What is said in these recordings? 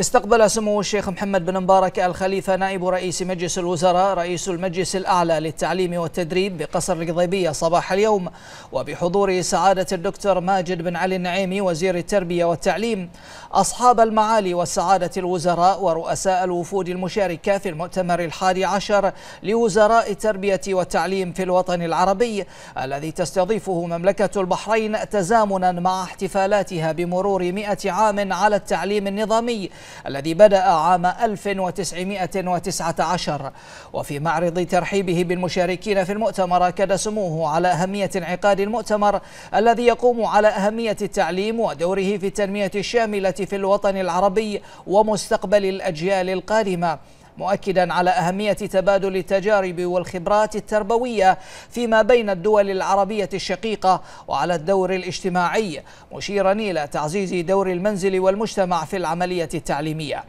استقبل سمو الشيخ محمد بن مبارك الخليفة نائب رئيس مجلس الوزراء رئيس المجلس الأعلى للتعليم والتدريب بقصر القضيبية صباح اليوم وبحضور سعادة الدكتور ماجد بن علي النعيمي وزير التربية والتعليم أصحاب المعالي والسعادة الوزراء ورؤساء الوفود المشاركة في المؤتمر الحادي عشر لوزراء التربية والتعليم في الوطن العربي الذي تستضيفه مملكة البحرين تزامنا مع احتفالاتها بمرور مئة عام على التعليم النظامي الذي بدأ عام 1919 وفي معرض ترحيبه بالمشاركين في المؤتمر أكد سموه على أهمية انعقاد المؤتمر الذي يقوم على أهمية التعليم ودوره في التنمية الشاملة في الوطن العربي ومستقبل الأجيال القادمة مؤكدا على أهمية تبادل التجارب والخبرات التربوية فيما بين الدول العربية الشقيقة وعلى الدور الاجتماعي مشيرا إلى تعزيز دور المنزل والمجتمع في العملية التعليمية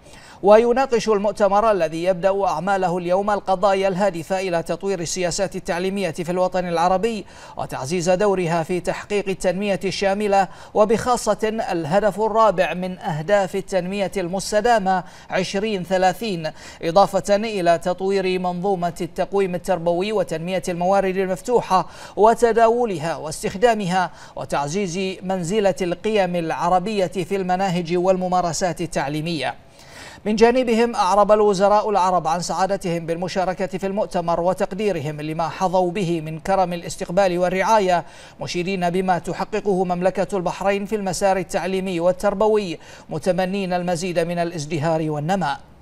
ويناقش المؤتمر الذي يبدأ أعماله اليوم القضايا الهادفة إلى تطوير السياسات التعليمية في الوطن العربي وتعزيز دورها في تحقيق التنمية الشاملة وبخاصة الهدف الرابع من أهداف التنمية المستدامة 2030 إضافة إلى تطوير منظومة التقويم التربوي وتنمية الموارد المفتوحة وتداولها واستخدامها وتعزيز منزلة القيم العربية في المناهج والممارسات التعليمية من جانبهم أعرب الوزراء العرب عن سعادتهم بالمشاركة في المؤتمر وتقديرهم لما حظوا به من كرم الاستقبال والرعاية مشيرين بما تحققه مملكة البحرين في المسار التعليمي والتربوي متمنين المزيد من الازدهار والنماء